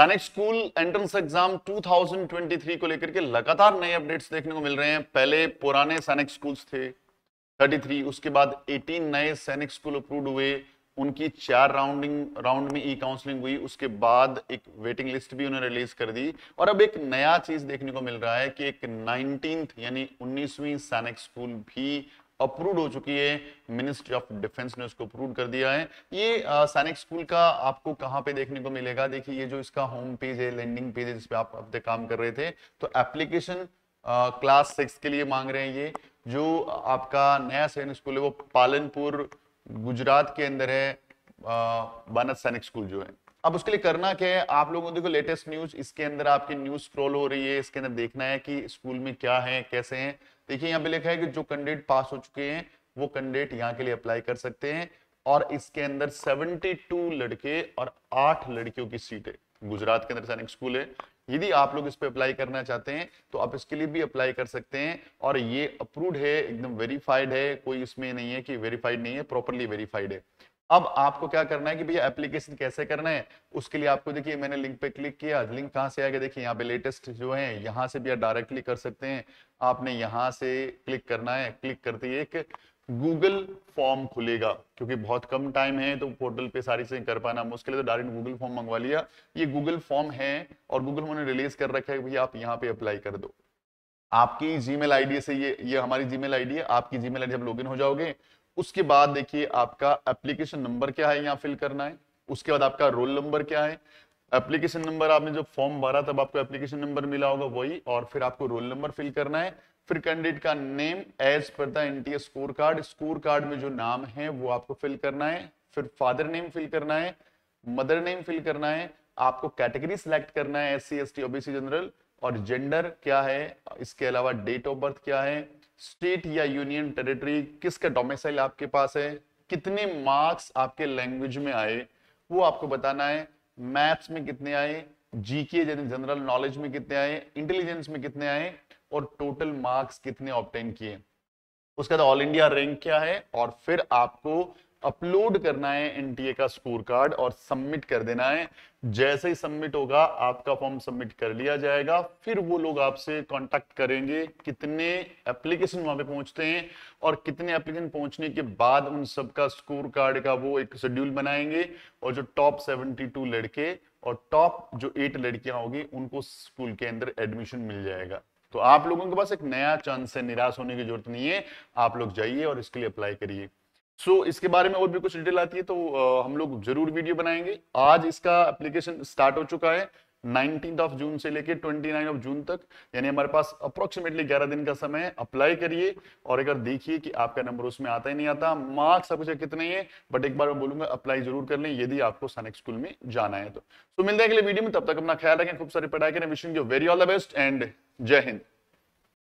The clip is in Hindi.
सैनिक स्कूल एंट्रेंस एग्जाम 2023 को लेकर के लगातार नए अपडेट्स देखने को मिल रहे हैं पहले पुराने सैनिक स्कूल्स थे 33 उसके बाद 18 नए सैनिक स्कूल अप्रूव हुए उनकी चार राउंडिंग राउंड में ई काउंसलिंग हुई उसके बाद एक वेटिंग लिस्ट भी उन्होंने रिलीज कर दी और अब एक नया चीज देखने को मिल रहा है कि एक नाइनटीन यानी उन्नीसवीं सैनिक स्कूल भी अप्रूव हो चुकी है मिनिस्ट्री ऑफ डिफेंस ने उसको अप्रूव कर दिया है ये सैनिक स्कूल का आपको कहां पे देखने को मिलेगा देखिए ये जो इसका होम पेज है लैंडिंग पेज है जिसपे आप अपने काम कर रहे थे तो एप्लीकेशन क्लास सिक्स के लिए मांग रहे हैं ये जो आपका नया सैनिक स्कूल है वो पालनपुर गुजरात के अंदर है बनत सैनिक स्कूल जो है अब उसके लिए करना क्या है आप लोगों को देखो लेटेस्ट न्यूज इसके अंदर आपकी न्यूज स्क्रॉल हो रही है इसके अंदर देखना है कि स्कूल में क्या है कैसे हैं देखिए यहाँ पे लिखा है कि जो कैंडिडेट पास हो चुके हैं वो कैंडिडेट यहाँ के लिए अप्लाई कर सकते हैं और इसके अंदर 72 लड़के और 8 लड़कियों की सीट है गुजरात के अंदर सैनिक स्कूल है यदि आप लोग इस पर अप्लाई करना चाहते हैं तो आप इसके लिए भी अप्लाई कर सकते हैं और ये अप्रूव्ड है एकदम वेरीफाइड है कोई इसमें नहीं है कि वेरीफाइड नहीं है प्रॉपरली वेरीफाइड है अब आपको क्या करना है कि भैया एप्लीकेशन कैसे करना है उसके लिए आपको देखिए मैंने लिंक पे क्लिक किया लिंक कहाँ से आएगा देखिए यहाँ पे लेटेस्ट जो है यहाँ से भी आप डायरेक्टली कर सकते हैं आपने यहाँ से क्लिक करना है क्लिक करते एक गूगल फॉर्म खुलेगा क्योंकि बहुत कम टाइम है तो पोर्टल पे सारी चीजें कर पाना मुश्किल है तो डायरेक्ट गूगल फॉर्म मंगवा लिया ये गूगल फॉर्म है और गूगल उन्होंने रिलीज कर रखा है भैया आप यहाँ पे अप्लाई कर दो आपकी जीमेल आईडी से ये ये हमारी जीमेल आईडी है आपकी जीमेल आईडी आप लॉगिन हो जाओगे उसके बाद देखिए आपका एप्लीकेशन नंबर क्या है यहाँ फिल करना है उसके बाद आपका रोल नंबर क्या है एप्लीकेशन नंबर आपने जो फॉर्म भरा तब आपको एप्लीकेशन नंबर मिला होगा वही और फिर आपको रोल नंबर फिल करना है फिर कैंडिडेट का name as per the NTA score card score card में जो नाम है वो आपको फिल करना है फिर फादर नेम फिल करना है मदर नेम फिल करना है आपको कैटेगरी सिलेक्ट करना है S C S T OBC general और जेंडर क्या है इसके अलावा डेट ऑफ बर्थ क्या है स्टेट या यूनियन टेरिटरी किसका डोमिसाइल आपके पास है कितने मार्क्स आपके लैंग्वेज में आए वो आपको बताना है मैथ्स में कितने आए जीके यानी जनरल नॉलेज में कितने आए इंटेलिजेंस में कितने आए और टोटल मार्क्स कितने ऑप्टेन किए उसके बाद ऑल इंडिया रैंक क्या है और फिर आपको अपलोड करना है एनटीए का स्कोर कार्ड और सबमिट कर देना है जैसे ही सबमिट होगा आपका फॉर्म सबमिट कर लिया जाएगा फिर वो लोग आपसे कांटेक्ट करेंगे कितने एप्लीकेशन वहां पे पहुंचते हैं और कितने एप्लीकेशन पहुंचने के बाद उन सबका स्कोर कार्ड का वो एक शेड्यूल बनाएंगे और जो टॉप टू लड़के और टॉप जो एट लड़कियां होगी उनको स्कूल के अंदर एडमिशन मिल जाएगा तो आप लोगों के पास एक नया चांस है निराश होने की जरूरत नहीं है आप लोग जाइए और इसके लिए अप्लाई करिए सो so, इसके बारे में और भी कुछ डिटेल आती है तो आ, हम लोग जरूर वीडियो बनाएंगे आज इसका एप्लीकेशन स्टार्ट हो चुका है नाइनटीन ऑफ जून से लेकर ट्वेंटी नाइन ऑफ जून तक यानी हमारे पास अप्रोक्सीमेटली ग्यारह दिन का समय है अप्लाई करिए और अगर देखिए कि आपका नंबर उसमें आता ही नहीं आता मार्क्स सब कुछ कितने हैं बट एक बार मैं बोलूंगा अप्लाई जरूर कर लें यदि आपको सैनिक स्कूल में जाना है तो तो मिलते हैं अगले वीडियो में तब तक अपना ख्याल रखें खूब सारी पढ़ाई करें wishing you very all the best and जय हिंद